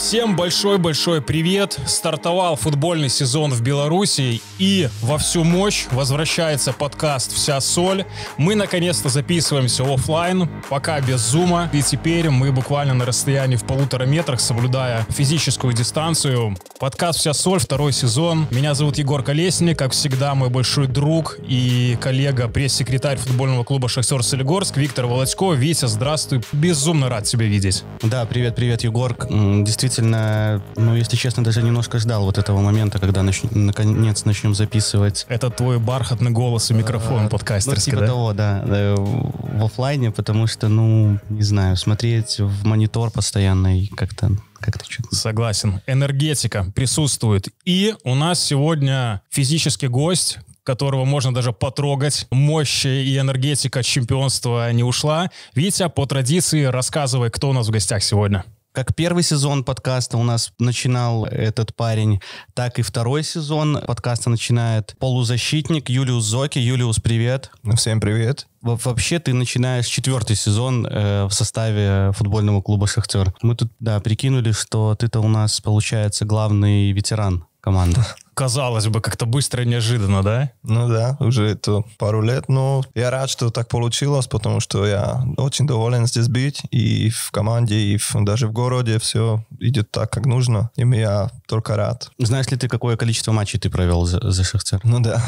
Всем большой-большой привет! Стартовал футбольный сезон в Беларуси и во всю мощь возвращается подкаст «Вся соль». Мы наконец-то записываемся офлайн, пока без зума, и теперь мы буквально на расстоянии в полутора метрах, соблюдая физическую дистанцию. Подкаст «Вся соль», второй сезон. Меня зовут Егор Колесник, как всегда, мой большой друг и коллега, пресс-секретарь футбольного клуба «Шахтер Солигорск» Виктор Володько. Витя, здравствуй, безумно рад тебя видеть. Да, привет-привет, Егор. Действительно, действительно, ну, если честно, даже немножко ждал вот этого момента, когда нач... наконец начнем записывать. Это твой бархатный голос и микрофон а, подкастерский, ну, типа да? того, да. Э, в офлайне, потому что, ну, не знаю, смотреть в монитор постоянно и как-то как-то что-то. Согласен. Энергетика присутствует. И у нас сегодня физический гость, которого можно даже потрогать. Мощь и энергетика чемпионства не ушла. Витя, по традиции, рассказывай, кто у нас в гостях сегодня. Как первый сезон подкаста у нас начинал этот парень, так и второй сезон подкаста начинает полузащитник Юлиус Зоки. Юлиус, привет. Всем привет. Вообще ты начинаешь четвертый сезон э, в составе футбольного клуба «Шахтер». Мы тут, да, прикинули, что ты-то у нас, получается, главный ветеран команды. казалось бы, как-то быстро и неожиданно, да? Ну да, уже это пару лет, но ну, я рад, что так получилось, потому что я очень доволен здесь быть, и в команде, и в, даже в городе все идет так, как нужно, и я только рад. Знаешь ли ты, какое количество матчей ты провел за, за Шахтер? Ну да,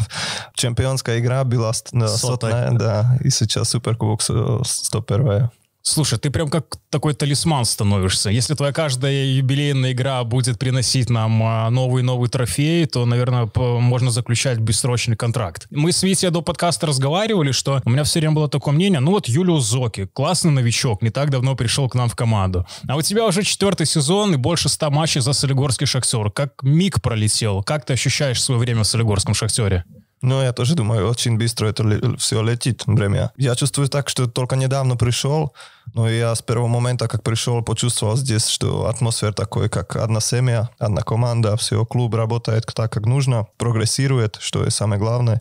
чемпионская игра была да, сотная, сотная да, и сейчас Суперкубок 101 э, Слушай, ты прям как такой талисман становишься. Если твоя каждая юбилейная игра будет приносить нам новый-новый а, трофей, то, наверное, можно заключать бессрочный контракт. Мы с Витей до подкаста разговаривали, что у меня все время было такое мнение, ну вот Юлиус Зоки, классный новичок, не так давно пришел к нам в команду. А у тебя уже четвертый сезон и больше ста матчей за Солигорский шахтер. Как миг пролетел. Как ты ощущаешь свое время в Солигорском шахтере? Ну, я тоже думаю, очень быстро это все летит, время. Я чувствую так, что только недавно пришел, но я с первого момента, как пришел, почувствовал здесь, что атмосфера такой, как одна семья, одна команда, все, клуб работает так, как нужно, прогрессирует, что и самое главное.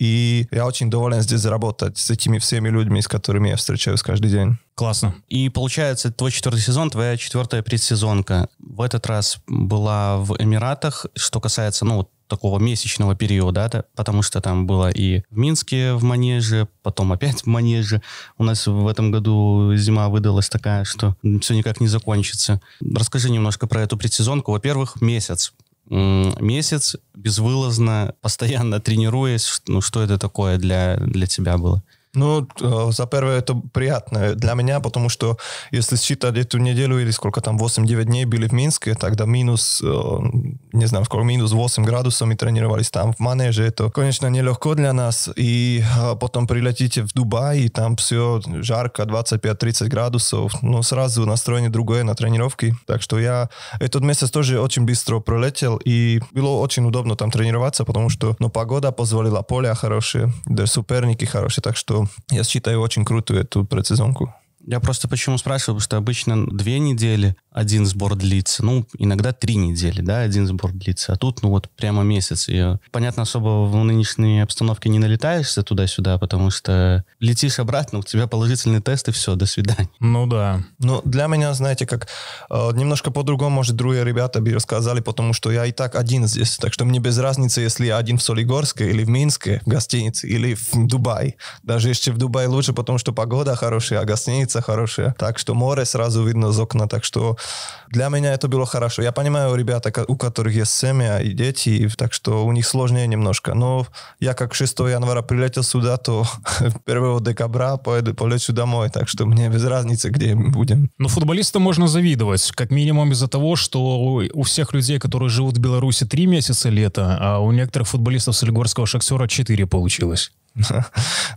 И я очень доволен здесь работать с этими всеми людьми, с которыми я встречаюсь каждый день. Классно. И получается, твой четвертый сезон, твоя четвертая предсезонка. В этот раз была в Эмиратах. Что касается, ну, вот такого месячного периода, да, потому что там было и в Минске в Манеже, потом опять в Манеже. У нас в этом году зима выдалась такая, что все никак не закончится. Расскажи немножко про эту предсезонку. Во-первых, месяц месяц безвылазно, постоянно тренируясь, ну что это такое для, для тебя было? Ну, э, за первое это приятно для меня, потому что если считать эту неделю или сколько там, 8-9 дней были в Минске, тогда минус, э, не знаю, сколько, минус 8 градусов мы тренировались там в манеже. Это, конечно, нелегко для нас. И э, потом прилетите в Дубай, и там все жарко, 25-30 градусов. Ну, сразу настроение другое на тренировки. Так что я этот месяц тоже очень быстро пролетел, и было очень удобно там тренироваться, потому что ну, погода позволила, поле хорошее, даже суперники хорошие, так что я считаю, очень крутую эту предсезонку. Я просто почему спрашиваю, потому что обычно две недели один сбор длится, ну, иногда три недели, да, один сбор длится, а тут, ну, вот прямо месяц. И, э, понятно, особо в нынешней обстановке не налетаешься туда-сюда, потому что летишь обратно, у тебя положительный тест, и все, до свидания. Ну да. Ну, для меня, знаете, как э, немножко по-другому, может, другие ребята бы рассказали, потому что я и так один здесь, так что мне без разницы, если я один в Солигорске или в Минске, в гостинице, или в Дубае. Даже еще в Дубае лучше, потому что погода хорошая, а гостиница солнце хорошее. Так что море сразу видно из окна. Так что для меня это было хорошо. Я понимаю ребята, у которых есть семья и дети, так что у них сложнее немножко. Но я как 6 января прилетел сюда, то 1 декабря поеду, полечу домой. Так что мне без разницы, где мы будем. Но футболистам можно завидовать. Как минимум из-за того, что у всех людей, которые живут в Беларуси, три месяца лета, а у некоторых футболистов с Солигорского шахтера 4 получилось.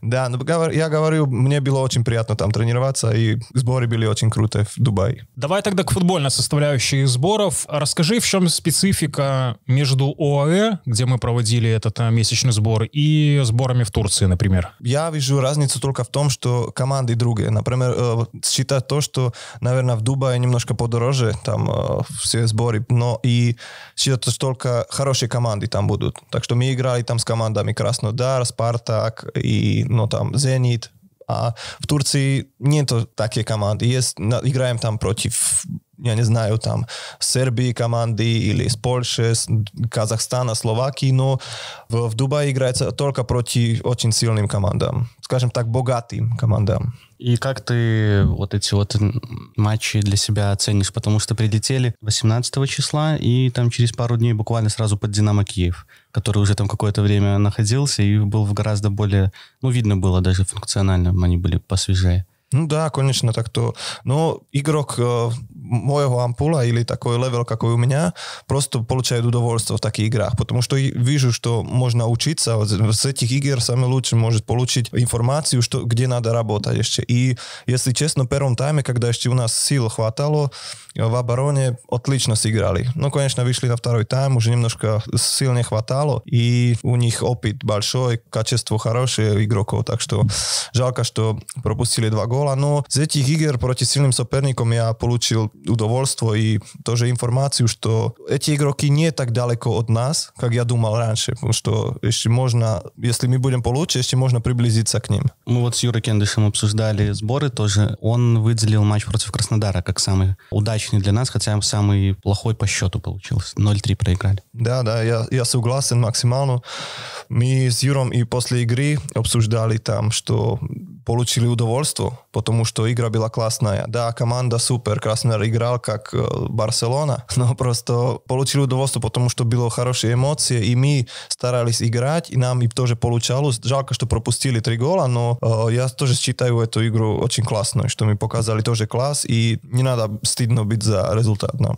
Да, но ну, я говорю, мне было очень приятно там тренироваться, и сборы были очень крутые в Дубае. Давай тогда к футбольной составляющей сборов. Расскажи, в чем специфика между ОАЭ, где мы проводили этот э, месячный сбор, и сборами в Турции, например? Я вижу разницу только в том, что команды другие. Например, э, считать то, что, наверное, в Дубае немножко подороже, там э, все сборы, но и считать, что только хорошие команды там будут. Так что мы играли там с командами Краснодар, Спарта, Spartak i no tam Zenit, a w Turcji nie to takie komandy. Jest, no, grałem tam przeciw я не знаю, там, Сербии команды или с Польши, Казахстана, Словакии, но в, в Дубае играется только против очень сильным командам, скажем так, богатым командам. И как ты вот эти вот матчи для себя оценишь? Потому что прилетели 18 числа, и там через пару дней буквально сразу под «Динамо Киев», который уже там какое-то время находился и был в гораздо более... Ну, видно было даже функционально, они были посвежее. Ну да, конечно, так то. Но игрок э, моего ампула или такой левел, какой у меня, просто получают удовольствие в таких играх, потому что вижу, что можно учиться. с этих игр самый лучший может получить информацию, что, где надо работать еще. И, если честно, в первом тайме, когда еще у нас сил хватало, в обороне отлично сыграли. Но, конечно, вышли на второй тайм, уже немножко сил не хватало, и у них опыт большой, качество хорошее игроков, так что жалко, что пропустили два гола, но с этих игр против сильным соперником я получил удовольствие и тоже информацию, что эти игроки не так далеко от нас, как я думал раньше, потому что еще можно, если мы будем получше, еще можно приблизиться к ним. Мы вот с Юрой Кендышем обсуждали сборы тоже. Он выделил матч против Краснодара как самый удачный для нас, хотя самый плохой по счету получился. 0-3 проиграли. Да, да, я, я согласен максимально. Мы с Юром и после игры обсуждали там, что получили удовольствие, потому что игра была классная. Да, команда супер, Краснодар играл как Барселона, но просто получил удовольствие, потому что было хорошие эмоции, и мы старались играть, и нам и тоже получалось. Жалко, что пропустили три гола, но э, я тоже считаю эту игру очень классной, что мы показали тоже класс, и не надо стыдно быть за результат нам.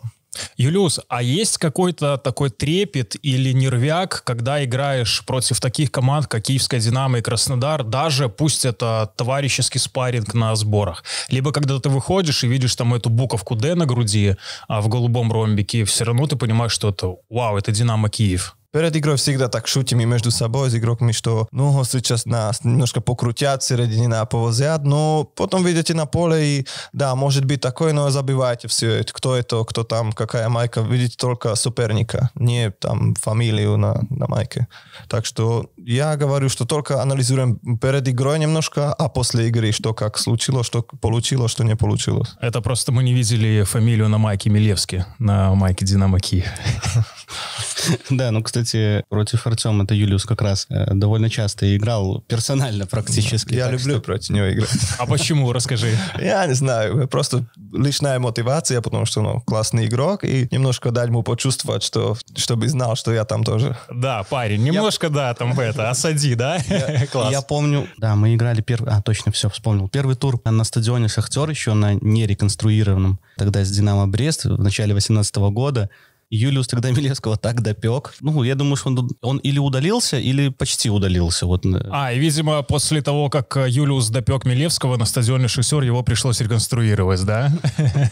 Юлиус, а есть какой-то такой трепет или нервяк, когда играешь против таких команд, как Киевская «Динамо» и Краснодар, даже пусть это товарищеский спарринг на сборах? Либо когда ты выходишь и видишь там эту буковку «Д» на груди а в голубом ромбике, все равно ты понимаешь, что это «Вау, это Динамо Киев». Перед игрой всегда так шутим и между собой с игроками, что ну, сейчас нас немножко покрутят, на повозят, но потом видите на поле и да, может быть такое, но забывайте все это, кто это, кто там, какая майка, видите только соперника, не там фамилию на, на майке. Так что я говорю, что только анализируем перед игрой немножко, а после игры, что как случилось, что получилось, что не получилось. Это просто мы не видели фамилию на майке Милевски, на майке Динамо Киев. Да, ну, кстати, кстати, против Артема, это Юлиус как раз э, довольно часто играл персонально практически. Я люблю что... против него играть. А почему? Расскажи. Я не знаю. Просто личная мотивация, потому что он ну, классный игрок, и немножко дать ему почувствовать, что, чтобы знал, что я там тоже. Да, парень, немножко, да, там это, осади, да? Класс. Я помню, да, мы играли первый, а, точно, все, вспомнил. Первый тур на стадионе «Шахтер» еще на нереконструированном, тогда с «Динамо Брест» в начале 18 года. Юлиус тогда Милевского так допек. Ну, я думаю, что он, он или удалился, или почти удалился. Вот. Э. А, и, видимо, после того, как Юлиус допек Милевского, на стадионе «Шахтер» его пришлось реконструировать, да?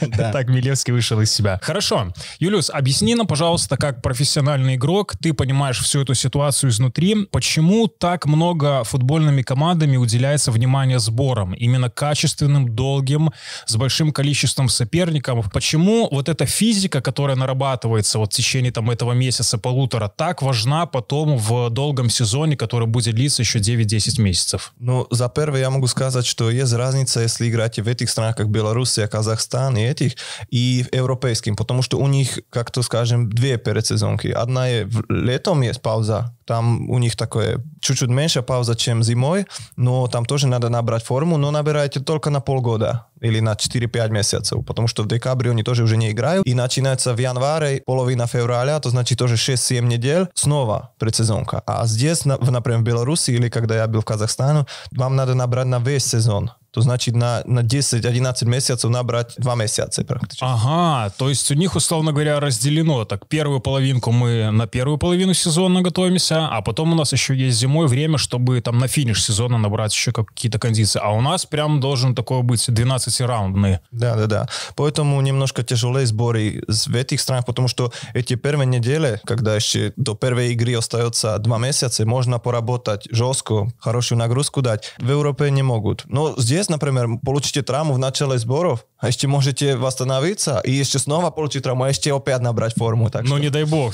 да. Так Милевский вышел из себя. Хорошо. Юлиус, объясни нам, пожалуйста, как профессиональный игрок, ты понимаешь всю эту ситуацию изнутри, почему так много футбольными командами уделяется внимание сборам, именно качественным, долгим, с большим количеством соперников? Почему вот эта физика, которая нарабатывается разница вот в течение там этого месяца полутора так важна потом в долгом сезоне, который будет длиться еще 9-10 месяцев? Ну, за первое я могу сказать, что есть разница, если играете в этих странах, как Белоруссия, Казахстан и этих, и в европейским, потому что у них, как то скажем, две передсезонки. Одна летом есть пауза, там у них такое чуть-чуть меньше пауза, чем зимой, но там тоже надо набрать форму, но набирайте только на полгода или на 4-5 месяцев, потому что в декабре они тоже уже не играют, и начинается в январе, половина февраля, то значит тоже 6-7 недель, снова предсезонка. А здесь, например, в Беларуси или когда я был в Казахстане, вам надо набрать на весь сезон то значит на, на 10-11 месяцев набрать 2 месяца практически. Ага, то есть у них, условно говоря, разделено. Так, первую половинку мы на первую половину сезона готовимся, а потом у нас еще есть зимой время, чтобы там на финиш сезона набрать еще какие-то кондиции. А у нас прям должен такое быть 12-раундный. Да-да-да. Поэтому немножко тяжелее сборы в этих странах, потому что эти первые недели, когда еще до первой игры остается 2 месяца, можно поработать жестко, хорошую нагрузку дать. В Европе не могут. Но здесь съезд, например, получите травму в начале сборов, а еще можете восстановиться и еще снова получить травму, а еще опять набрать форму. Так ну, что... не дай бог,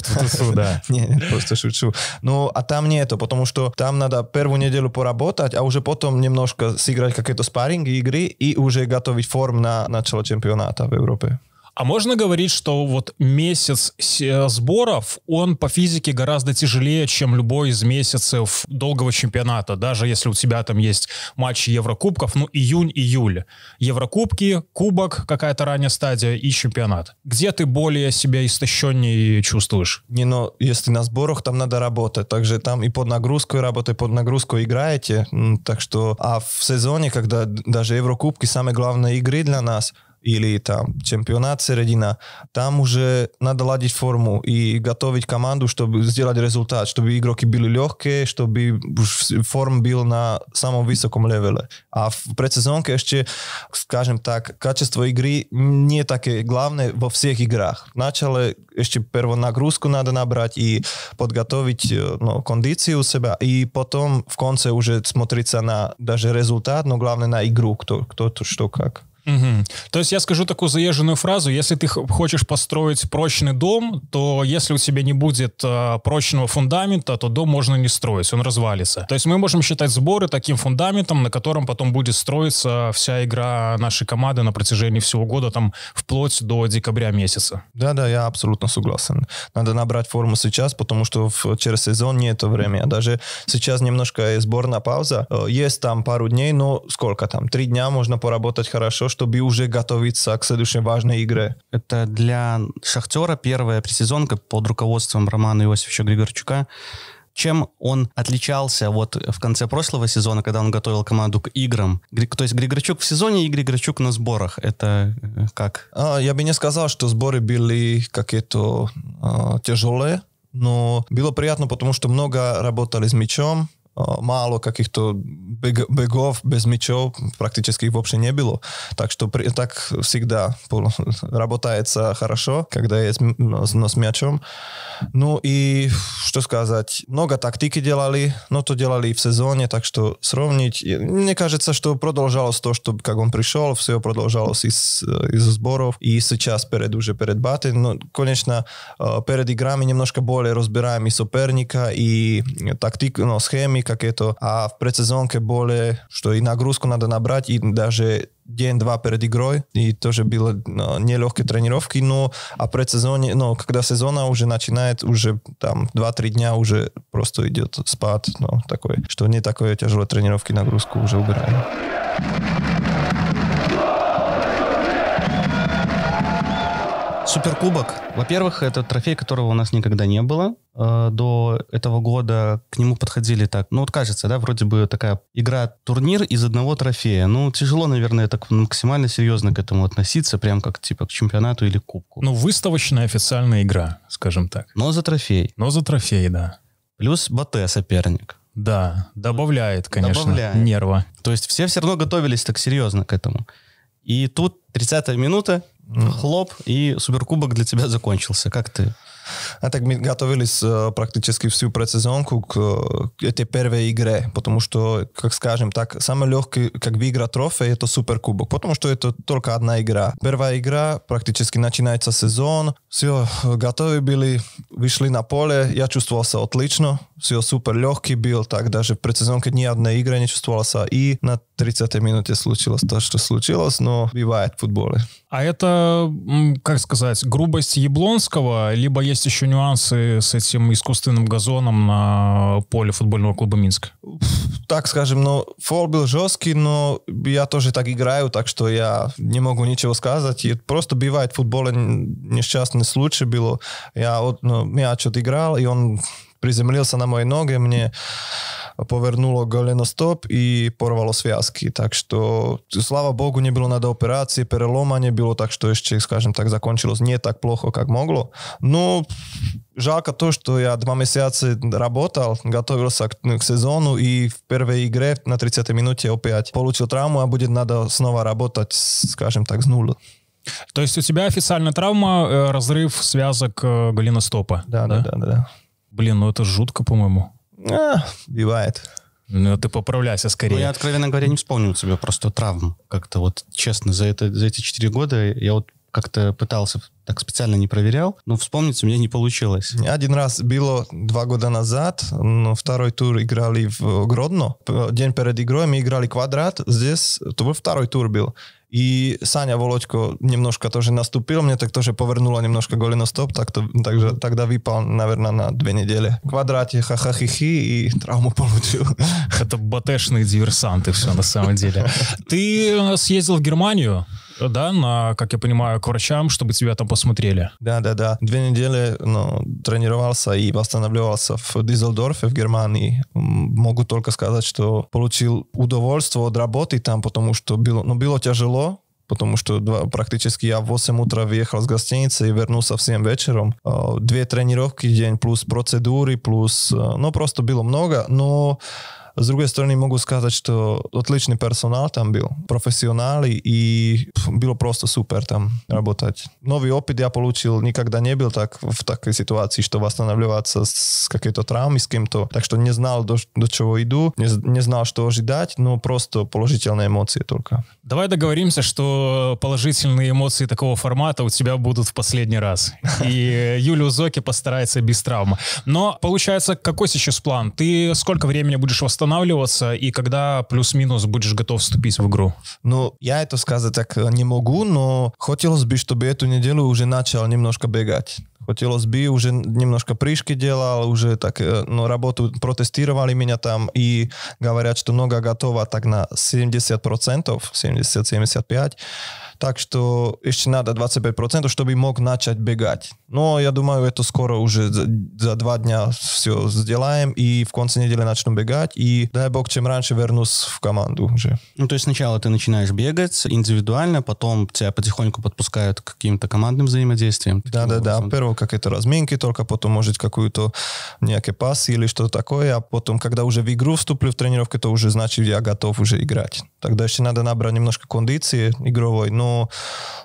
да. Не, просто шучу. Ну, а там не это, потому что там надо первую неделю поработать, а уже потом немножко сыграть какие-то спарринги, игры и уже готовить форм на начало чемпионата в Европе. А можно говорить, что вот месяц сборов, он по физике гораздо тяжелее, чем любой из месяцев долгого чемпионата, даже если у тебя там есть матчи Еврокубков, ну, июнь-июль. Еврокубки, кубок, какая-то ранняя стадия и чемпионат. Где ты более себя истощеннее чувствуешь? Не, но если на сборах, там надо работать. Также там и под нагрузкой работаете, под нагрузку играете. Так что, а в сезоне, когда даже Еврокубки, самые главные игры для нас – или там чемпионат середина, там уже надо ладить форму и готовить команду, чтобы сделать результат, чтобы игроки были легкие, чтобы форм был на самом высоком левеле. А в предсезонке еще, скажем так, качество игры не такое главное во всех играх. Начало еще нагрузку надо набрать и подготовить э, ну, кондицию у себя, и потом в конце уже смотрится на даже результат, но главное на игру, кто, кто что как. Угу. То есть я скажу такую заезженную фразу, если ты хочешь построить прочный дом, то если у тебя не будет э, прочного фундамента, то дом можно не строить, он развалится. То есть мы можем считать сборы таким фундаментом, на котором потом будет строиться вся игра нашей команды на протяжении всего года, там вплоть до декабря месяца. Да-да, я абсолютно согласен. Надо набрать форму сейчас, потому что в, через сезон не это время Даже сейчас немножко сборная пауза. Э, есть там пару дней, но сколько там? Три дня можно поработать хорошо, чтобы уже готовиться к следующей важной игре? Это для «Шахтера» первая пресезонка под руководством Романа Иосифовича Григорчука чем он отличался вот в конце прошлого сезона, когда он готовил команду к играм? То есть Григорчук в сезоне и Григорчук на сборах. Это э, как? А, я бы не сказал, что сборы были какие-то а, тяжелые, но было приятно, потому что много работали с мячом, málo э, каких-то бегов без mičov, практически их вообще не было. Так что при, так всегда работается хорошо, когда есть но с мячом. Ну и что сказать, много тактики делали, но то делали и в сезоне, так что сравнить. Мне кажется, что продолжалось то, что как он пришел, все продолжалось из, э, из сборов и сейчас перед уже перед баты. Но, ну, конечно, э, перед играми немножко более разбираем и соперника, и тактику, но ну, схемы, какие-то, а в предсезонке более, что и нагрузку надо набрать, и даже день-два перед игрой, и тоже было ну, нелегкие тренировки, но а предсезоне, но когда сезона уже начинает, уже там 2-3 дня уже просто идет спад, ну, такой, что не такое тяжелой тренировки, нагрузку уже убираем. Суперкубок. Во-первых, это трофей, которого у нас никогда не было э, до этого года. К нему подходили так. Ну, вот кажется, да, вроде бы такая игра-турнир из одного трофея. Ну, тяжело, наверное, так максимально серьезно к этому относиться, прям как типа к чемпионату или кубку. Ну, выставочная официальная игра, скажем так. Но за трофей. Но за трофей, да. Плюс БТ соперник. Да, добавляет, конечно, добавляет. нерва. То есть все все равно готовились так серьезно к этому. И тут 30-я минута, Хлоп, и суперкубок для тебя закончился. Как ты? А так мы готовились э, практически всю предсезонку к э, этой первой игре, потому что, как скажем так, самый легкий, как бы игра трофей, это суперкубок, потому что это только одна игра. Первая игра, практически начинается сезон, все э, готовы были, вышли на поле, я чувствовался отлично, все супер легкий был, так даже в предсезонке ни одной игры не чувствовался, и на 30-й минуте случилось то, что случилось, но бывает в футболе. А это, как сказать, грубость Яблонского, либо есть еще нюансы с этим искусственным газоном на поле футбольного клуба Минск? Так скажем, но ну, фол был жесткий, но я тоже так играю, так что я не могу ничего сказать. И просто бывает в футболе несчастный случай было. Я вот ну, мяч отыграл, и он приземлился на мои ноги, мне повернуло голеностоп и порвало связки. Так что, слава богу, не было надо операции, перелома не было, так что еще, скажем так, закончилось не так плохо, как могло. Но ну, жалко то, что я два месяца работал, готовился к, к сезону и в первой игре на 30 минуте опять получил травму, а будет надо снова работать, скажем так, с нуля. То есть у тебя официально травма, э, разрыв связок э, голеностопа? Да, да, да, да. да. Блин, ну это жутко, по-моему. А, бивает. Ну, ты поправляйся скорее. Ну, я, откровенно говоря, не вспомнил у себя просто травм. Как-то вот, честно, за, это, за эти четыре года я вот как-то пытался, так специально не проверял, но вспомнить у меня не получилось. Один раз было два года назад, но второй тур играли в Гродно. День перед игрой мы играли квадрат, здесь, то был второй тур был. И Саня Володько немножко тоже наступил, мне так тоже повернуло немножко голеностоп, так то, также, тогда выпал, наверное, на две недели. В квадрате ха-ха-хи-хи и травму получил. Это батешные диверсанты все на самом деле. Ты э, съездил в Германию, да, на, как я понимаю, к врачам, чтобы тебя там посмотрели. Да, да, да. Две недели ну, тренировался и восстанавливался в Дизельдорфе в Германии. Могу только сказать, что получил удовольствие от работы там, потому что было, ну, было тяжело, потому что два, практически я в 8 утра въехал с гостиницы и вернулся в 7 вечером. А, две тренировки в день, плюс процедуры, плюс... Э, ну, просто было много, но с другой стороны могу сказать, что отличный персонал там был, профессионалы и было просто супер там работать. Новый опыт я получил, никогда не был так в такой ситуации, što восстанавливаться с какой-то травмой с кем-то, так что не знал до znal do, иду, не, не знал, что ожидать, но просто положительные эмоции только. Давай договоримся, что положительные эмоции такого формата у тебя будут в последний раз. И Юлю Зоки постарается без травмы. Но получается, какой сейчас план? Ты сколько времени будешь восстанавливаться? останавливаться, и когда плюс-минус будешь готов вступить в игру? Ну, я это сказать так э, не могу, но хотелось бы, чтобы эту неделю уже начал немножко бегать. Хотелось бы, уже немножко прыжки делал, уже так, э, но ну, работу протестировали меня там и говорят, что нога готова так на 70%, 70-75%. Так что еще надо 25%, чтобы мог начать бегать. Но я думаю, это скоро уже за, за два дня все сделаем, и в конце недели начну бегать, и дай бог, чем раньше вернусь в команду уже. Ну, то есть сначала ты начинаешь бегать индивидуально, потом тебя потихоньку подпускают к каким-то командным взаимодействиям. Да-да-да, первое какие-то разминки, только потом, может, какую-то некий пас или что-то такое, а потом, когда уже в игру вступлю в тренировке, то уже значит, я готов уже играть. Тогда еще надо набрать немножко кондиции игровой, но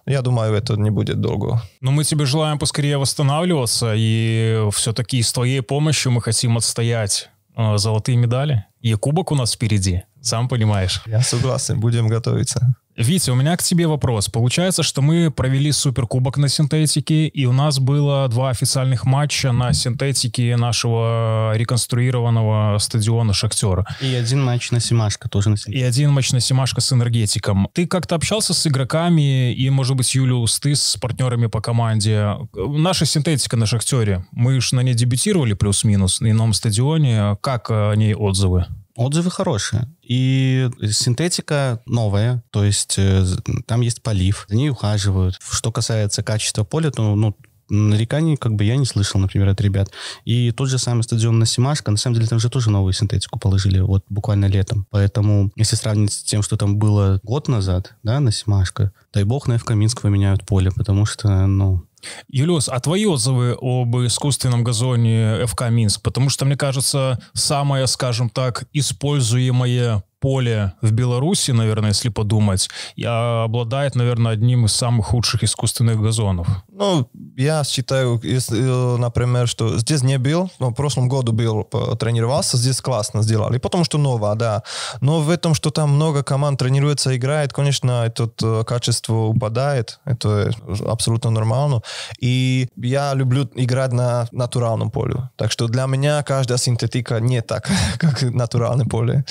я думаю, это не будет долго. Но мы тебе желаем поскорее восстанавливаться, и все-таки с твоей помощью мы хотим отстоять э, золотые медали. И кубок у нас впереди, сам понимаешь. Я согласен, будем готовиться. Витя, у меня к тебе вопрос. Получается, что мы провели суперкубок на синтетике, и у нас было два официальных матча на синтетике нашего реконструированного стадиона «Шахтера». И один матч на «Симашко» тоже на синтетике. И один матч на «Симашко» с «Энергетиком». Ты как-то общался с игроками и, может быть, Юлиус, ты с партнерами по команде. Наша синтетика на «Шахтере», мы же на ней дебютировали плюс-минус на ином стадионе. Как э, о ней отзывы? Отзывы хорошие. И синтетика новая, то есть э, там есть полив, за ней ухаживают. Что касается качества поля, то ну, нареканий как бы я не слышал, например, от ребят. И тот же самый стадион на Насимашка, на самом деле там же тоже новую синтетику положили, вот буквально летом. Поэтому, если сравнить с тем, что там было год назад, да, на Насимашка, дай бог на Каминского меняют поле, потому что, ну, Юлиус, а твои отзывы об искусственном газоне ФК Минск? Потому что, мне кажется, самое, скажем так, используемое поле в Беларуси, наверное, если подумать, а, обладает, наверное, одним из самых худших искусственных газонов. Ну, я считаю, если, э, например, что здесь не был, но в прошлом году был, э, тренировался, здесь классно сделали, потому что ново, да. Но в этом, что там много команд тренируется, играет, конечно, это э, качество упадает, это абсолютно нормально. И я люблю играть на натуральном поле. Так что для меня каждая синтетика не так, как натуральное поле.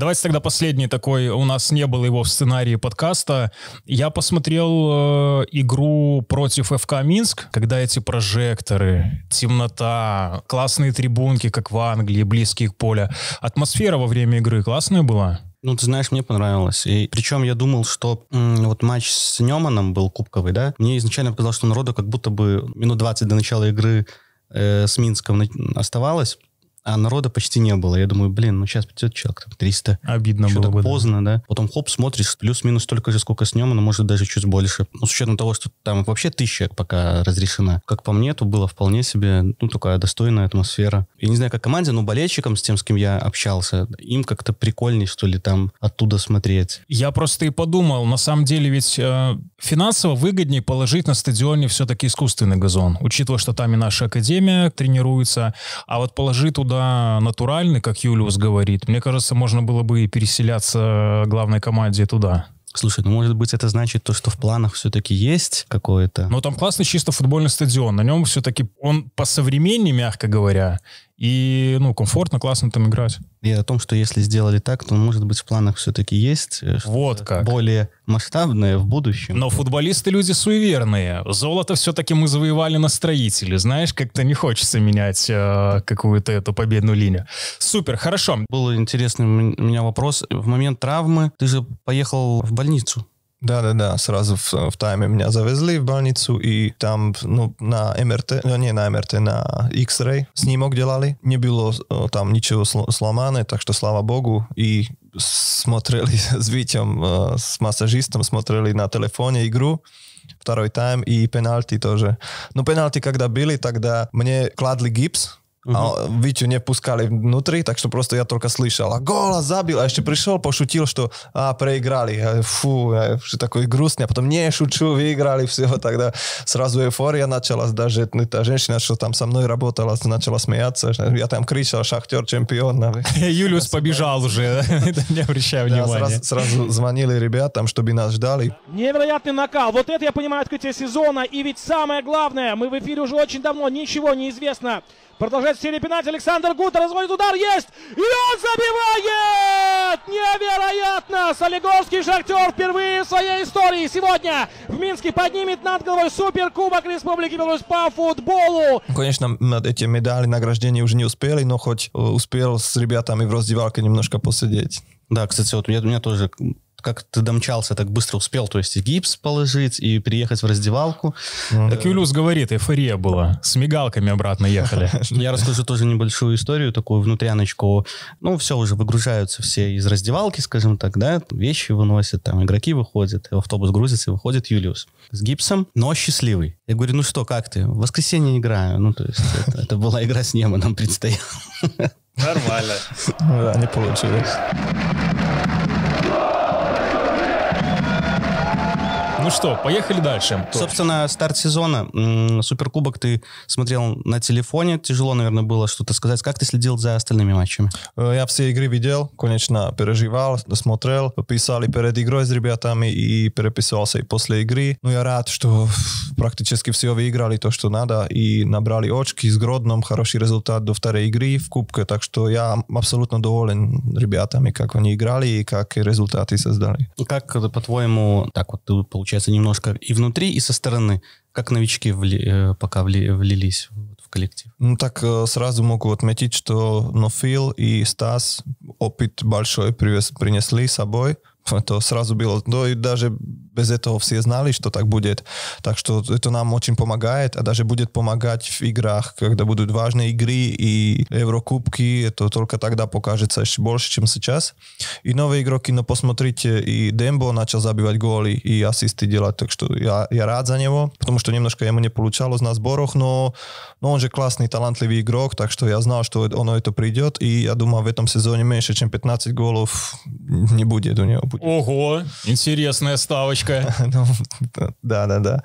Давайте тогда последний такой. У нас не было его в сценарии подкаста. Я посмотрел э, игру против ФК Минск, когда эти прожекторы, темнота, классные трибунки, как в Англии, близкие к поля. Атмосфера во время игры классная была? Ну, ты знаешь, мне понравилось. И причем я думал, что м, вот матч с Неманом был кубковый, да? Мне изначально показалось, что народу как будто бы минут 20 до начала игры э, с Минском оставалось а народа почти не было. Я думаю, блин, ну сейчас придет человек, там, 300. Обидно Еще было так бы, поздно, да. да. Потом хоп, смотришь, плюс-минус столько же, сколько с днем, но может даже чуть больше. Ну, с учетом того, что там вообще тысяча пока разрешена. Как по мне, то было вполне себе, ну, такая достойная атмосфера. Я не знаю, как команде, но болельщикам, с тем, с кем я общался, им как-то прикольней, что ли, там оттуда смотреть. Я просто и подумал, на самом деле ведь э, финансово выгоднее положить на стадионе все-таки искусственный газон, учитывая, что там и наша академия тренируется, а вот положить туда туда натуральный, как Юлиус говорит, мне кажется, можно было бы и переселяться главной команде туда. Слушай, ну может быть это значит то, что в планах все-таки есть какое-то. Но там классный чисто футбольный стадион. На нем все-таки он по современнее, мягко говоря и, ну, комфортно, классно там играть. И о том, что если сделали так, то, может быть, в планах все-таки есть э, вот как. более масштабное в будущем. Но футболисты люди суеверные. Золото все-таки мы завоевали на строителе. Знаешь, как-то не хочется менять э, какую-то эту победную линию. Супер, хорошо. Был интересный у меня вопрос. В момент травмы ты же поехал в больницу. Да-да-да, сразу в, в тайме меня завезли в больницу, и там ну, на МРТ, ну, не на МРТ, на X-ray снимок делали. Не было э, там ничего сломано, так что слава богу. И смотрели с Витем, э, с массажистом, смотрели на телефоне игру, второй тайм и пенальти тоже. Но ну, пенальти, когда были, тогда мне кладли гипс, uh А Витю не пускали внутрь, так что просто я только слышал. А гола забил, а еще пришел, пошутил, что а, проиграли. Фу, что такой грустный. А потом не, шучу, выиграли, все. Тогда сразу эйфория началась. Даже ну та женщина, что там со мной работала, начала смеяться. Я там кричал, шахтер чемпион. Юлиус побежал уже, не обращая внимания. Сразу звонили ребятам, чтобы нас ждали. Невероятный накал. Вот это я понимаю открытие сезона. И ведь самое главное, мы в эфире уже очень давно, ничего не известно Продолжает в серии пенальти. Александр Гута разводит удар. Есть! И он забивает! Невероятно! Солигорский Шахтер впервые в своей истории сегодня в Минске поднимет над головой Суперкубок Республики Беларусь по футболу. Конечно, эти медали, награждения уже не успели, но хоть э, успел с ребятами в раздевалке немножко посидеть. Да, кстати, вот у меня, у меня тоже как ты домчался, так быстро успел, то есть и гипс положить, и приехать в раздевалку. Ну, так Юлюс говорит, эйфория была. С мигалками обратно ехали. Я расскажу тоже небольшую историю, такую внутряночку. Ну, все, уже выгружаются все из раздевалки, скажем так, да, вещи выносят, там игроки выходят, автобус грузится, и выходит Юлиус с гипсом, но счастливый. Я говорю, ну что, как ты? В воскресенье играю. Ну, то есть это, это была игра с небом, нам предстояла. Нормально. Ну да, не получилось. Ну что, поехали дальше. Собственно, старт сезона. Суперкубок ты смотрел на телефоне. Тяжело, наверное, было что-то сказать. Как ты следил за остальными матчами? Э, я все игры видел, конечно, переживал, смотрел. Писали перед игрой с ребятами и переписывался и после игры. Ну, я рад, что практически все выиграли то, что надо, и набрали очки с Гродном, хороший результат до второй игры в Кубке, так что я абсолютно доволен ребятами, как они играли и как результаты создали. Как, по-твоему, так вот ты получил получается, немножко и внутри, и со стороны. Как новички вли, э, пока вли, влились в коллектив? Ну так э, сразу могу отметить, что Нофил и Стас опыт большой привез, принесли с собой. Это сразу было, да и даже без этого все знали, что так будет. Так что это нам очень помогает, а даже будет помогать в играх, когда будут важные игры и Еврокубки, это только тогда покажется еще больше, чем сейчас. И новые игроки, но посмотрите, и Дембо начал забивать голы и ассисты делать, так что я, я рад за него, потому что немножко ему не получалось на сборах, но, но он же классный, талантливый игрок, так что я знал, что оно это придет, и я думаю, в этом сезоне меньше, чем 15 голов не будет у него. Будет. Ого, интересная ставочка Точка. да, да, да.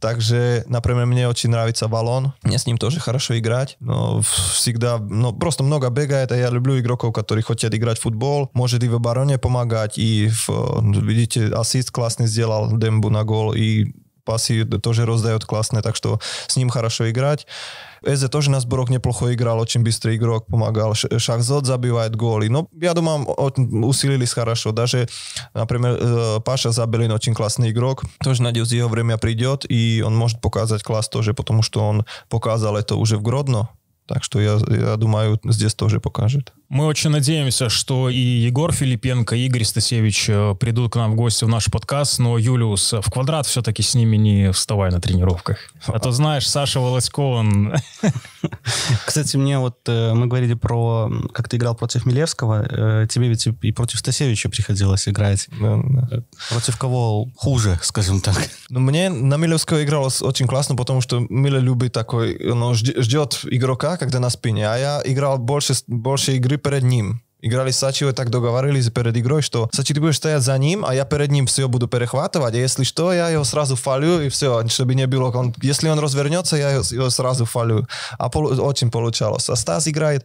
Также, например, мне очень нравится Валон. Мне с ним тоже хорошо играть. Но всегда, ну, просто много бегает. А я люблю игроков, которые хотят играть в футбол. Может и в обороне помогать. И, видите, ассист классный сделал Дембу на гол. И пасы, тоже раздает классно, так что с ним хорошо играть. Эзе тоже на сборок неплохо играл, очень быстрый игрок, помогал. Шахзот забивает голы. Но я думаю, усилились хорошо. Даже, например, Паша Забелин очень классный игрок. Тоже, надеюсь, его время придет, и он может показать класс тоже, потому что он показал это уже в Гродно. Так что я, я думаю, здесь тоже покажет. Мы очень надеемся, что и Егор Филипенко, и Игорь Стасевич э, придут к нам в гости в наш подкаст, но, Юлиус, э, в квадрат все-таки с ними не вставай на тренировках. А то, знаешь, Саша Волосько, он... Кстати, мне вот, э, мы говорили про, как ты играл против Милевского, тебе ведь и против Стасевича приходилось играть. Да, да. Против кого хуже, скажем так? Ну, мне на Милевского игралось очень классно, потому что Миля любит такой, он ждет игрока, когда на спине, а я играл больше, больше игры перед ним. Играли с Сачио, так договорились перед игрой, что Сачи, ты будешь стоять за ним, а я перед ним все буду перехватывать, а если что, я его сразу фалю, и все, чтобы не было. Он, если он развернется, я его, его сразу фалю. А полу, очень получалось. А Стас играет,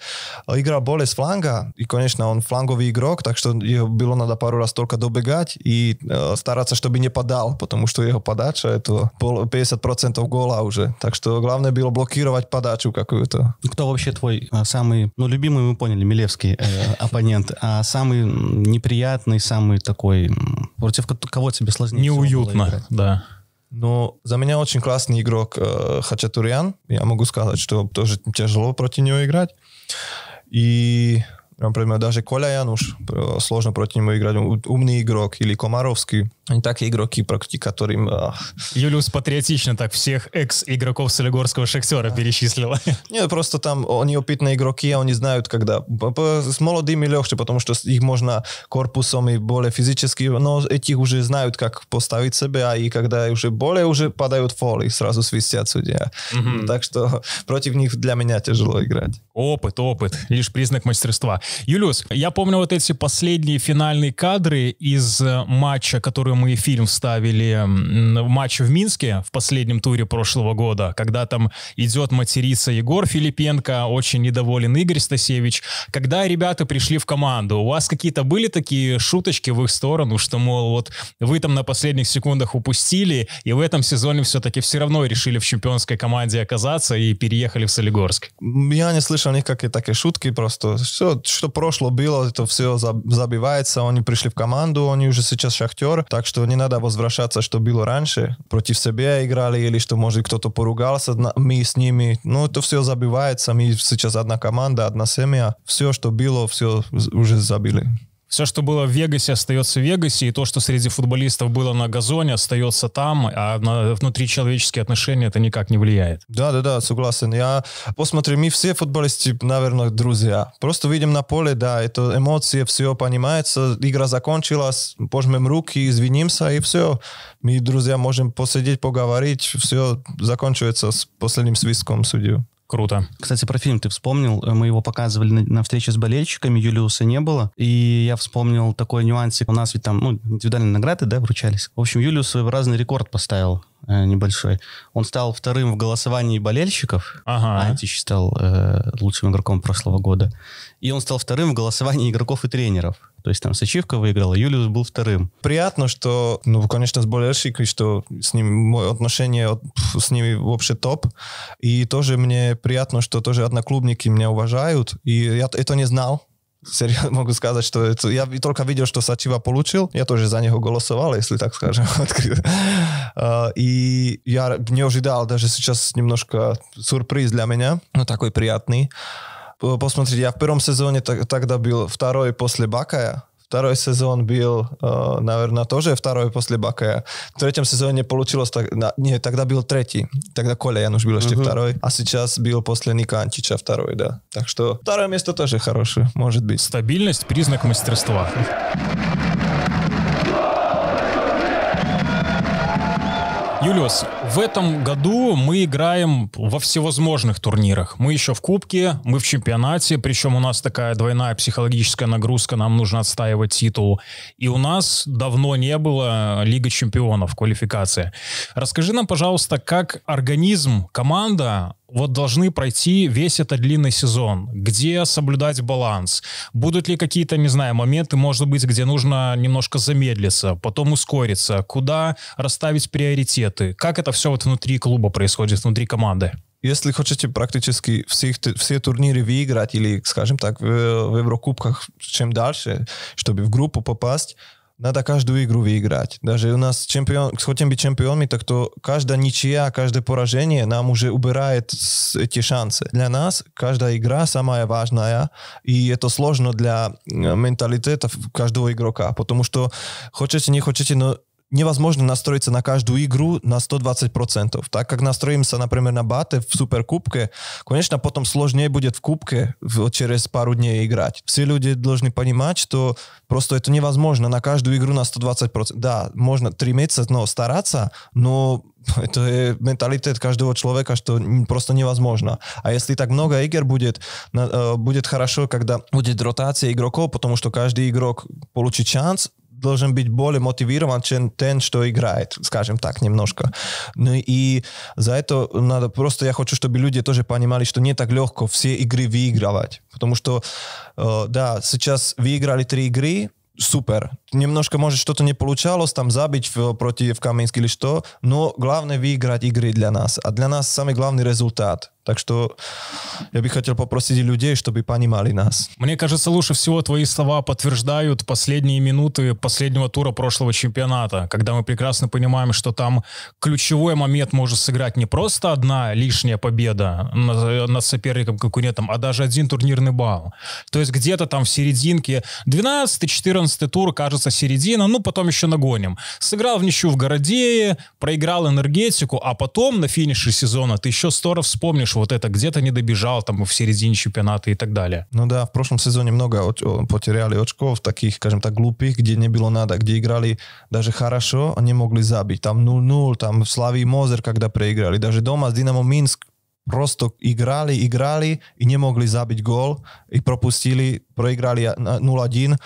играл более с фланга, и, конечно, он фланговый игрок, так что его было надо пару раз только добегать и э, стараться, чтобы не подал, потому что его подача — это 50% гола уже. Так что главное было блокировать подачу какую-то. Кто вообще твой самый, ну, любимый, мы поняли, Милевский. Э, оппонент, а самый неприятный, самый такой, против кого тебе сложнее Неуютно, да. Но за меня очень классный игрок э, Хачатурян. Я могу сказать, что тоже тяжело против него играть. И Например, даже Коля Януш, сложно против него играть, умный игрок, или Комаровский. Они такие игроки, практически, которым... Юлиус патриотично так всех экс-игроков Солигорского Шахтера да. перечислила. Нет, просто там они опытные игроки, они знают, когда... С молодыми легче, потому что их можно корпусом и более физически, но этих уже знают, как поставить себя, и когда уже более уже падают фолы, сразу свистят судья. Угу. Так что против них для меня тяжело играть. Опыт, опыт, лишь признак мастерства. Юлюс, я помню вот эти последние финальные кадры из э, матча, который мы фильм вставили, матч в Минске в последнем туре прошлого года, когда там идет материться Егор Филипенко, очень недоволен Игорь Стасевич. Когда ребята пришли в команду, у вас какие-то были такие шуточки в их сторону, что, мол, вот вы там на последних секундах упустили, и в этом сезоне все-таки все равно решили в чемпионской команде оказаться и переехали в Солигорск? Я не слышал никаких такие шутки, просто все, что прошло было, это все забивается, они пришли в команду, они уже сейчас шахтер, так что не надо возвращаться, что было раньше, против себя играли или что, может, кто-то поругался, мы с ними, ну, это все забивается, мы сейчас одна команда, одна семья, все, что было, все уже забили все, что было в Вегасе, остается в Вегасе, и то, что среди футболистов было на газоне, остается там, а на внутричеловеческие отношения это никак не влияет. Да, да, да, согласен. Я посмотрю, мы все футболисты, наверное, друзья. Просто видим на поле, да, это эмоции, все понимается, игра закончилась, пожмем руки, извинимся, и все. Мы, друзья, можем посидеть, поговорить, все закончивается с последним свистком судью. Круто. Кстати, про фильм ты вспомнил. Э, мы его показывали на, на встрече с болельщиками, Юлиуса не было. И я вспомнил такой нюансик. У нас ведь там ну, индивидуальные награды, да, вручались. В общем, Юлиус э, разный рекорд поставил Э, небольшой. Он стал вторым в голосовании болельщиков. Ага. Антич стал э, лучшим игроком прошлого года. И он стал вторым в голосовании игроков и тренеров. То есть там Сачивка выиграла, Юлиус был вторым. Приятно, что, ну, конечно, с болельщиками, что с ним отношение с ними вообще топ. И тоже мне приятно, что тоже одноклубники меня уважают. И я это не знал, seriál, могу сказать, что это, я только видел, что Сачива получил, я тоже за него голосовал, если так скажем, открыто. А, и я не ожидал, даже сейчас немножко сюрприз для меня, но такой приятный. Посмотрите, я в первом сезоне тогда был второй после Бакая, Второй сезон был, э, наверное, тоже второй после Бакая. В третьем сезоне получилось... Так, не, тогда был третий. Тогда Коля Януш был еще угу. второй. А сейчас был после Никанчича второй, да. Так что второе место тоже хорошее, может быть. Стабильность – признак мастерства. Юлиус, в этом году мы играем во всевозможных турнирах. Мы еще в Кубке, мы в чемпионате, причем у нас такая двойная психологическая нагрузка, нам нужно отстаивать титул. И у нас давно не было Лига чемпионов, квалификация. Расскажи нам, пожалуйста, как организм, команда вот должны пройти весь этот длинный сезон, где соблюдать баланс, будут ли какие-то, не знаю, моменты, может быть, где нужно немножко замедлиться, потом ускориться, куда расставить приоритеты, как это все вот внутри клуба происходит, внутри команды? если хотите практически всех, все турниры выиграть или, скажем так, в, в Еврокубках чем дальше, чтобы в группу попасть, надо каждую игру выиграть. Даже у нас чемпион, хотим быть чемпионами, так то каждая ничья, каждое поражение нам уже убирает эти шансы. Для нас каждая игра самая важная, и это сложно для э, менталитета каждого игрока, потому что хочется не хочется, но невозможно настроиться на каждую игру на 120%. Так как настроимся, например, на баты в Суперкубке, конечно, потом сложнее будет в Кубке через пару дней играть. Все люди должны понимать, что просто это невозможно на каждую игру на 120%. Да, можно три месяца но стараться, но это э, менталитет каждого человека, что просто невозможно. А если так много игр будет, э, будет хорошо, когда будет ротация игроков, потому что каждый игрок получит шанс, должен быть более мотивирован, чем тен, что играет, скажем так, немножко. Ну и за это надо просто, я хочу, чтобы люди тоже понимали, что не так легко все игры выигрывать. Потому что, э, да, сейчас выиграли три игры, супер. Немножко, может, что-то не получалось, там, забить в, против Каменск или что, но главное выиграть игры для нас. А для нас самый главный результат. Так что я бы хотел попросить людей, чтобы понимали нас. Мне кажется, лучше всего твои слова подтверждают последние минуты последнего тура прошлого чемпионата, когда мы прекрасно понимаем, что там ключевой момент может сыграть не просто одна лишняя победа над соперником-конкурентом, а даже один турнирный балл. То есть где-то там в серединке 12-14 тур, кажется, середина, ну потом еще нагоним. Сыграл в ничью в Городее, проиграл энергетику, а потом на финише сезона ты еще сто раз вспомнишь, видишь, вот это где-то не добежал там в середине чемпионата и так далее. Ну да, в прошлом сезоне много потеряли очков, таких, скажем так, глупых, где не было надо, где играли даже хорошо, не могли забить. Там 0-0, там Слави Мозер, когда проиграли. Даже дома с Динамо Минск просто играли, играли и не могли забить гол, и пропустили, проиграли 0-1.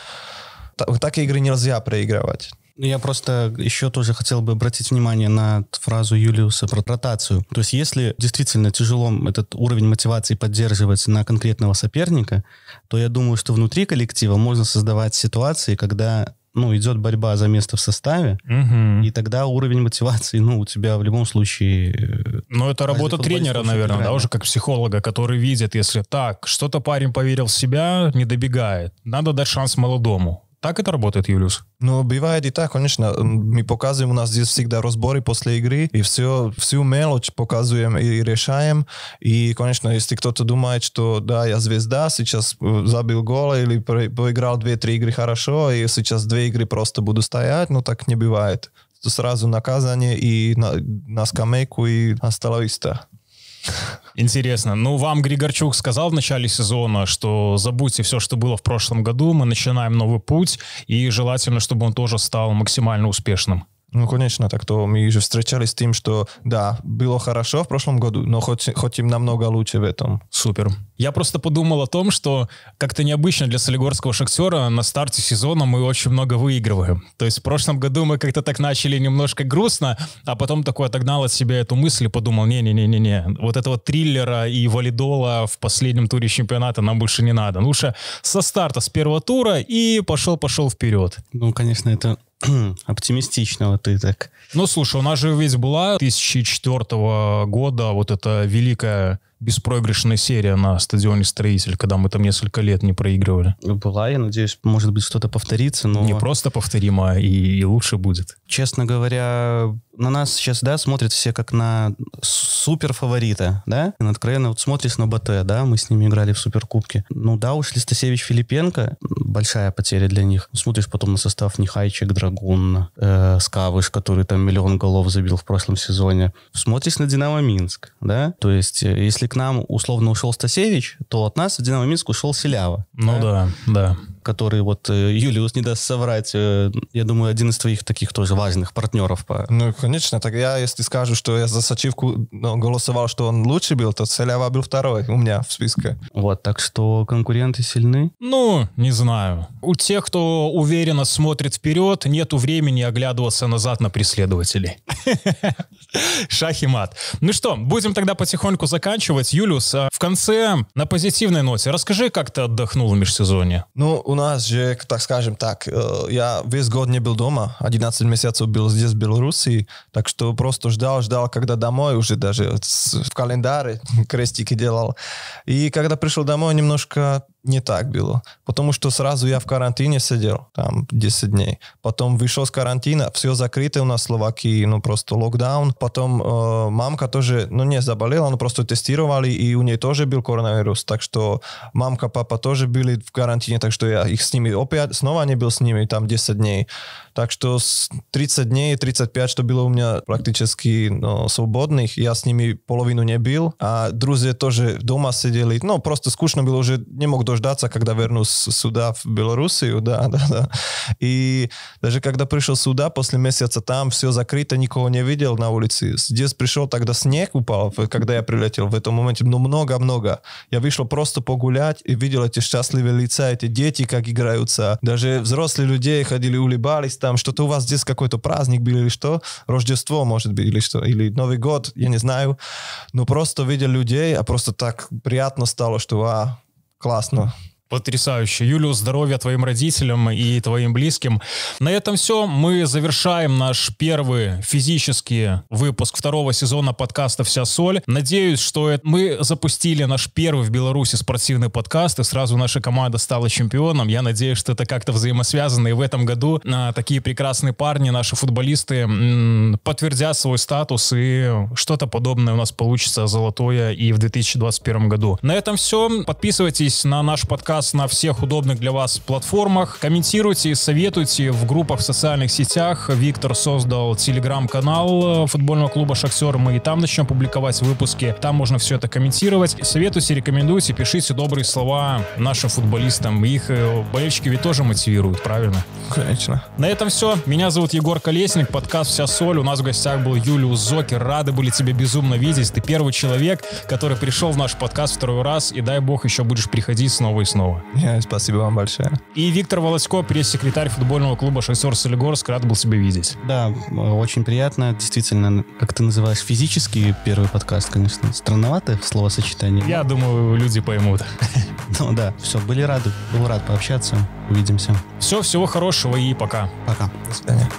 А, такие игры нельзя проигрывать. Ну, я просто еще тоже хотел бы обратить внимание на фразу Юлиуса про ротацию. То есть если действительно тяжело этот уровень мотивации поддерживать на конкретного соперника, то я думаю, что внутри коллектива можно создавать ситуации, когда ну, идет борьба за место в составе, угу. и тогда уровень мотивации, ну, у тебя в любом случае... Э, ну, это работа тренера, наверное, да, уже как психолога, который видит, если так, что-то парень поверил в себя, не добегает, надо дать шанс молодому. Так это работает, Юлиус? Ну, бывает и так, конечно. Мы показываем, у нас здесь всегда разборы после игры, и все, всю мелочь показываем и решаем. И, конечно, если кто-то думает, что да, я звезда, сейчас э, забил гол или поиграл две-три игры хорошо, и сейчас две игры просто буду стоять, ну так не бывает. То сразу наказание и на, на скамейку, и на Интересно. Ну, вам Григорчук сказал в начале сезона, что забудьте все, что было в прошлом году, мы начинаем новый путь, и желательно, чтобы он тоже стал максимально успешным. Ну, конечно, так то мы же встречались с тем, что да, было хорошо в прошлом году, но хоть, хоть им намного лучше в этом. Супер. Я просто подумал о том, что как-то необычно для солигорского «Шахтера» на старте сезона мы очень много выигрываем. То есть в прошлом году мы как-то так начали немножко грустно, а потом такой отогнал от себя эту мысль и подумал, не-не-не-не-не, вот этого триллера и валидола в последнем туре чемпионата нам больше не надо. Лучше ну со старта, с первого тура и пошел-пошел вперед. Ну, конечно, это оптимистичного ты так. Ну, слушай, у нас же ведь была 2004 года вот эта великая беспроигрышная серия на стадионе «Строитель», когда мы там несколько лет не проигрывали. Ну, была, я надеюсь, может быть, что-то повторится, но... Не просто повторимо, а и, и лучше будет. Честно говоря, на нас сейчас, да, смотрят все как на суперфаворита, да, и откровенно вот смотришь на БТ, да, мы с ними играли в суперкубке. Ну да, ушли Стасевич Филипенко, большая потеря для них. Ну, смотришь потом на состав Нехайчик, Драгун, э, Скавыш, который там миллион голов забил в прошлом сезоне. Смотришь на Динамо Минск, да, то есть э, если к нам условно ушел Стасевич, то от нас в Динамо Минск ушел Селява. Ну да, да. да который вот э, Юлиус не даст соврать, э, я думаю, один из твоих таких тоже важных партнеров. По... Ну, конечно, так я, если скажу, что я за Сачивку ну, голосовал, что он лучше был, то Солява был второй у меня в списке. Вот, так что конкуренты сильны? Ну, не знаю. У тех, кто уверенно смотрит вперед, нету времени оглядываться назад на преследователей. Шах мат. Ну что, будем тогда потихоньку заканчивать. Юлиус, а в конце на позитивной ноте расскажи, как ты отдохнул в межсезонье. Ну, у нас же, так скажем так, э, я весь год не был дома, 11 месяцев был здесь, в Белоруссии, так что просто ждал, ждал, когда домой уже даже в календаре крестики делал. И когда пришел домой, немножко не так было. Потому что сразу я в карантине сидел, там 10 дней. Потом вышел с карантина, все закрыто у нас в Словакии, ну просто локдаун. Потом э, мамка тоже, ну не заболела, но просто тестировали, и у нее тоже был коронавирус. Так что мамка, папа тоже были в карантине, так что я их с ними опять снова не был с ними, там 10 дней. Так что с 30 дней, 35, что было у меня практически ну, свободных, я с ними половину не был, а друзья тоже дома сидели. Ну, просто скучно было, уже не мог дождаться, когда вернусь сюда, в Белоруссию, да, да, да. И даже когда пришел сюда, после месяца там все закрыто, никого не видел на улице. Здесь пришел, тогда снег упал, когда я прилетел в этом моменте, ну много-много. Я вышел просто погулять и видел эти счастливые лица, эти дети, как играются. Даже взрослые люди ходили, улыбались там, что-то у вас здесь какой-то праздник был или что, Рождество, может быть, или что, или Новый год, я не знаю. Но просто видел людей, а просто так приятно стало, что а, классно. Потрясающе. Юлю, здоровья твоим родителям и твоим близким. На этом все. Мы завершаем наш первый физический выпуск второго сезона подкаста «Вся соль». Надеюсь, что это... мы запустили наш первый в Беларуси спортивный подкаст, и сразу наша команда стала чемпионом. Я надеюсь, что это как-то взаимосвязано, и в этом году а, такие прекрасные парни, наши футболисты, м- подтвердят свой статус, и что-то подобное у нас получится золотое и в 2021 году. На этом все. Подписывайтесь на наш подкаст подкаст на всех удобных для вас платформах. Комментируйте, советуйте в группах в социальных сетях. Виктор создал телеграм-канал футбольного клуба «Шахтер». Мы и там начнем публиковать выпуски. Там можно все это комментировать. Советуйте, рекомендуйте, пишите добрые слова нашим футболистам. Их э, болельщики ведь тоже мотивируют, правильно? Конечно. На этом все. Меня зовут Егор Колесник, подкаст «Вся соль». У нас в гостях был Юлиус Зокер. Рады были тебя безумно видеть. Ты первый человек, который пришел в наш подкаст второй раз. И дай бог еще будешь приходить снова и снова снова. Yeah, спасибо вам большое. И Виктор Волосько, пресс-секретарь футбольного клуба «Шайсор Солигорск». Рад был тебя видеть. Да, очень приятно. Действительно, как ты называешь, физически первый подкаст, конечно, странноватое словосочетание. Я думаю, люди поймут. Ну да, все, были рады. Был рад пообщаться. Увидимся. Все, всего хорошего и пока. Пока. До свидания.